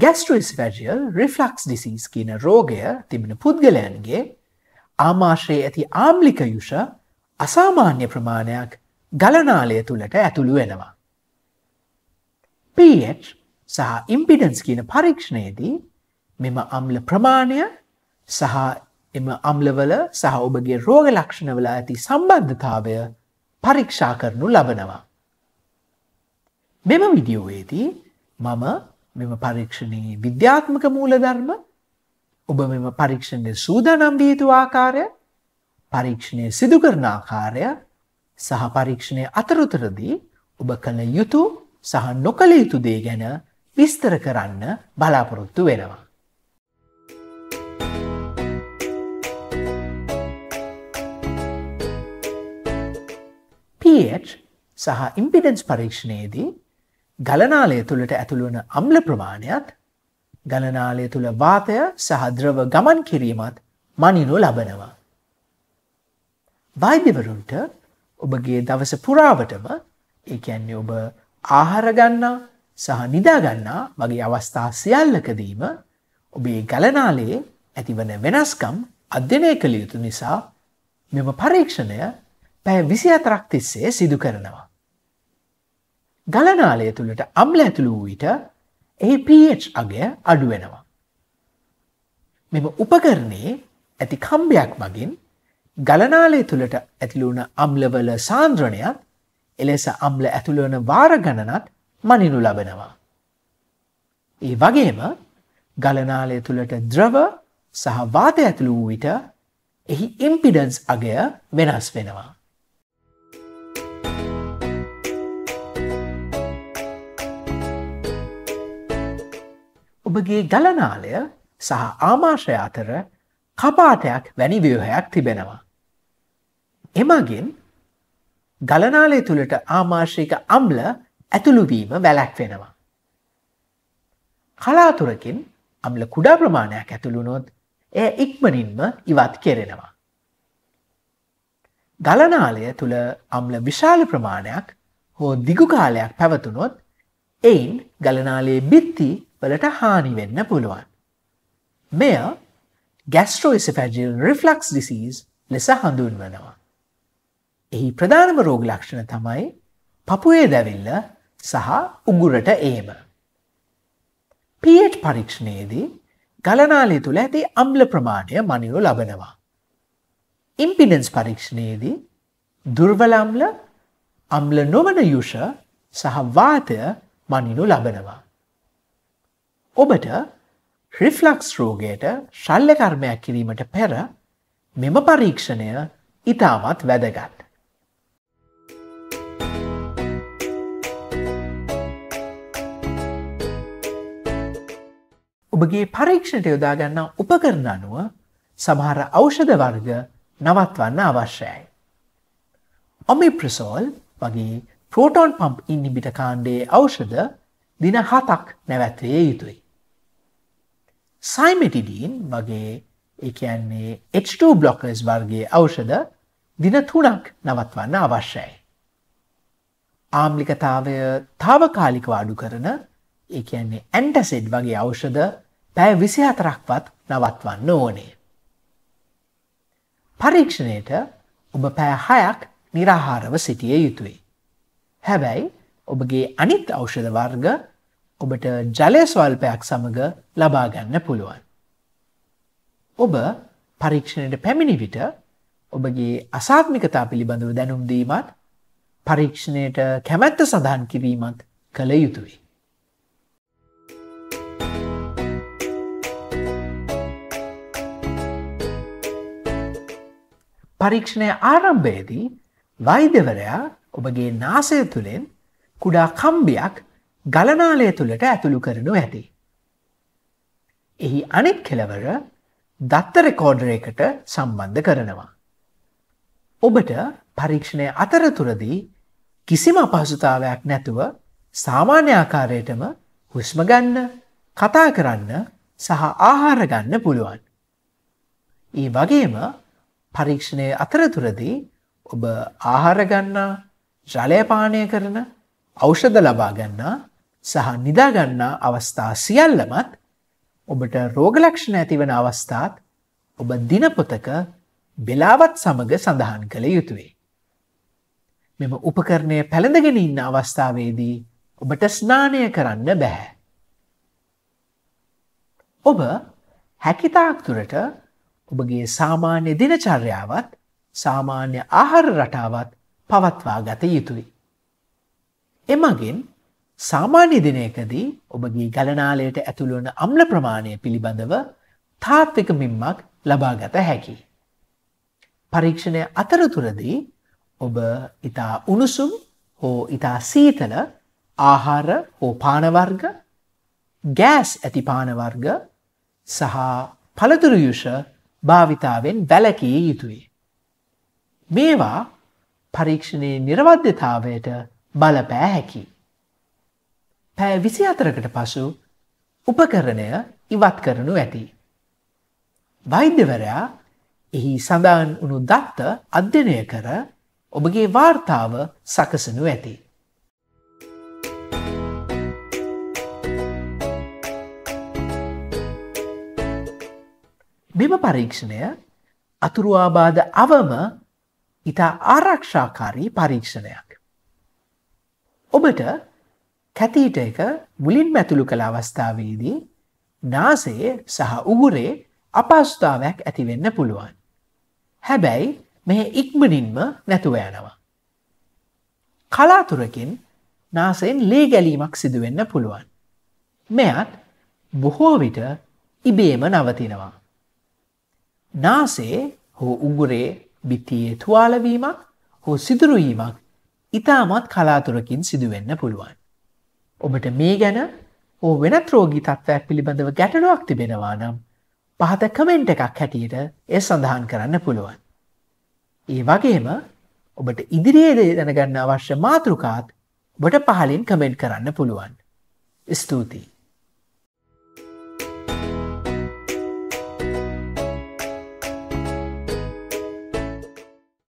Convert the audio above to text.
ගැස්ට්‍රස්වැජියල් රිෆලක්ස් disease කියන රෝගය තිබෙන පුද්ගලයන්ගේ ආමාශයේ ඇති ආම්ලික යුෂ අසාමාන්‍ය ප්‍රමාණයක් ගලනාලය තුළට ඇතුළු වෙනවා. පH සහ ඉම්පිඩන්ස් කියන පරීක්ෂණයේදී මෙම අම්ල ප්‍රමාණය සහ එම අම්ලවල සහ ඔබගේ රෝග ලක්ෂණවල ඇති සම්බන්ධතාවය පරීක්ෂා කරනු ලබනවා. මෙම විඩියෝයේදී මම මෙම පරීක්ෂණයේ විද්‍යාත්මක මූලධර්ම ඔබ මෙම පරීක්ෂණය සූදානම් විය යුතු ආකාරය පරීක්ෂණය සිදු කරන ආකාරය සහ පරීක්ෂණය අතරතුරදී ඔබ කළ යුතු සහ නොකළ යුතු දේ ගැන විස්තර කරන්න බලාපොරොත්තු වෙනවා. PH සහ ඉම්පිඩන්ස් පරීක්ෂණයේදී ගලනාලය තුළට ඇතුළුවන අම්ල ප්‍රමාණයත් ගලනාලය තුළ වාතය සහද්‍රව ගමන් කිරීමත් මනිනු ලබනවා. වෛද්‍යවරුන්ට ඔබගේ දවස පුරාවටම ඒඇන්නේ ඔබ ආහරගන්නා සහ නිදාගන්නා වගේ අවස්ථා සියල්ලකදීම ඔබේ ගලනාලයේ ඇතිවන වෙනස්කම් අධ්‍යනය කළ යුතු නිසා මෙම පරීක්ෂණය පැෑ විසි අතරක්තිස්සේ සිදු කරනවා. ගලනාලය තුළට අම්ල ඇතුළු වූ විට එහි පH අගය අඩුවෙනවා. මෙම උපකරණයේ ඇති කම්බයක් මගින් ගලනාලය තුළට ඇතිලුණ අම්ලවල සාන්ද්‍රණයත් එලෙස අම්ල ඇතුළවන වාර ගණනත් මනිනු ලබනවා. ඒ වගේම ගලනාලය තුළට ද්‍රව සහ වාත ඇතුළු වූ විට එහි ඉම්පිඩන්ස් අගය වෙනස් වෙනවා. ඔබගේ ගලනාලය සහ ආමාශය අතර කපාටයක් වැනි ව්‍යවහයක් තිබෙනවා. එමගින් ගලනාලය තුළට ආමාශයක අම්ල ඇතුළුවීම වැලැක්වෙනවා. කලාතුරකින් අම්ල කුඩා ප්‍රමාණයක් ඇතුළුණොත් එය ඉක්මනින්ම ඉවත් කෙරෙනවා. ගලනාලය තුළ අම්ල විශාල ප්‍රමාණයක් හෝ දිගුකාලයක් පැවතුනොත් එයින් ගලනාලයේ බිත්ති වලට හානි වෙන්න පුළුවන්. මෙය ගැස්ට්‍රෝයිසිෆැජිල් රිෆලක්ස් ඩිසීස් ලෙස හඳුන්වනවා. එහි ප්‍රධානම රෝග ලක්ෂණ තමයි පපුයේ දැවිල්ල සහ උගුරට ඒම. පියට් පරීක්ෂණයේදී ගලනාලය තුළ ඇති අම්ල ප්‍රමාණය මනිරු ලබනවා. ඉම්පිඩන්ස් පරීක්ෂණයේදී දුර්වලම්ල අම්ල නොවන යුෂ සහ වාතය මනිනු ලබනවා. ඔබට රිෆ්ලක්ස් රෝගයට ශල්්‍ය කර්මයක් කිරීමට පෙර මෙම පරීක්ෂණය ඉතාමත් වැදගත්. ඔබගේ පරීක්ෂණයට යොදාගන්නා උපකරන අනුව සමහර ඖෂධ වර්ග නවත්වන්න අවශ්‍යයි. ඔමිප්‍රසෝල් වගේ ප්‍රෝටෝන් පම්ප් ඉන්නිබිට කාණ්ඩයේ ඖෂධ දින හතක් නැවැත්විය යුතුයි. සයිමෙටිඩීන් වගේ එකන්නේ H2 බ්ලොකස් වර්ගේ අවෂද දින තුනක් නවත්වන්න අවශ්‍යයි. ආම්ලිකතාවය තාවකාලික වාඩු කරන එකන්නේ ඇන්ටසෙඩ් වගේ අවෂද පැෑ විසි හතරක්වත් නවත්වන්න ඕනේ. පරීක්ෂණයට ඔබ පෑ හයක් නිරහාරව සිටිය යුතුයි. හැබැයි ඔබගේ අනිත් අවෂධ වර්ග ඔබට ජලස්වල්පයක් සමඟ ලබාගන්න පුළුවන්. ඔබ පරීක්ෂණයට පැමිණි විට ඔබගේ අසාත්මිකතා පිළිබඳව දැනුම්දීමත් පරීක්ෂණයට කැමැත්ත සඳහන් කිරීමත් කළ යුතුයි. පරීක්ෂණය ආරම්භයේදී වෛදවරයා ඔබගේ නාසය තුළෙන් කුඩා කම්බියක් ගලනාලය තුළට ඇතුළු කරනු ඇති. එහි අනෙක් කෙලවර දත්ත රෙකෝඩරයකට සම්බන්ධ කරනවා. ඔබට පරීක්ෂණය අතරතුරදී කිසිම අපහසුතාවයක් නැතුව සාමාන්‍ය ආකාරයටම හුස්මගන්න කතා කරන්න සහ ආහාරගන්න පුළුවන්. ඒ වගේම පරීක්ෂණය අතරතුරදී ඔබ ආහාරගන්නා ජලයපානය කරන ඖෂධ ලබාගන්නා සහ නිදාගන්නා අවස්ථා සියල්ලමත් ඔබට රෝගලක්ෂණ ඇතිවන අවස්ථාත් ඔබ දිනපොතක බෙලාවත් සමඟ සඳහන් කළ යුතුවේ. මෙම උපකරණය පැළඳගෙන ඉන්න අවස්ථාවේදී ඔබට ස්නානය කරන්න බැහැ. ඔබ හැකිතාක්තුරට ඔබගේ සාමාන්‍ය දිනචර්යාවත් සාමාන්‍ය ආහාර රටාවත් පවත්වා ගත යුතුයි. එමගින් සාමාන්‍ය දිනයකදී ඔබගේ ගලනාලයට ඇතුළුවන අම්ල ප්‍රමාණය පිළිබඳව තාත්වික මින්මක් ලබාගත හැකි. පරීක්ෂණය අතරතුරදී ඔබ ඉතා උණුසුම් හෝ ඉතා සීතල ආහාර හෝ පානවර්ග ගෑස් ඇති පානවර්ග සහ පළතුරයුෂ භාවිතාවෙන් වැලකී යුතුයි. මේවා පරීක්ෂණයේ නිර්වද්‍යතාවයට බලපෑ හැකි. පැය විසි අතරකට පසු උපකරණය ඉවත් කරනු ඇති. වෛද්‍යවරයා එහි සඳහන් වුණු දත්ත අධ්‍යනය කර ඔබගේ වාර්තාව සකසනු ඇති. මෙම පරීක්ෂණය අතුරුවාබාද අවම ඉතා ආරක්ෂාකාරී පරීක්ෂණයක්. ඔබට කැතීට එක මුලින් මැතුළු කළ අවස්ථාවේදී නාසේ සහ උගුරේ අපස්ථාවයක් ඇතිවෙන්න පුළුවන්. හැබැයි මෙ ඉක්මනින්ම නැතුව යනවා. කලාතුරකින් නාසයෙන් ලේ ගැලීමක් සිදුවෙන්න පුළුවන්. මෙයත් බොහෝ විට ඉබේම නවතිනවා. නාසේ හෝ උගුරේ බිතියේ තුවාලවීමක් හෝ සිදුරුවීමක් ඉතාමත් කලාතුරකින් සිදුවෙන්න පුළුවන්. ඔබට මේ ගැන ඕ වෙනත් රෝගී තත්ත්වයක් පිළිබඳව ගැටලුවක් තිබෙනවා නම් පහත කමෙන්ට් එකක් හැටියට ඒ සඳහන් කරන්න පුළුවන්. ඒ වගේම ඔබට ඉදිරියේදේ දැනගන්න අවශ්‍ය මාතෘකාත් බට පහලින් කමෙන්ට් කරන්න පුළුවන්. ස්තුතියි.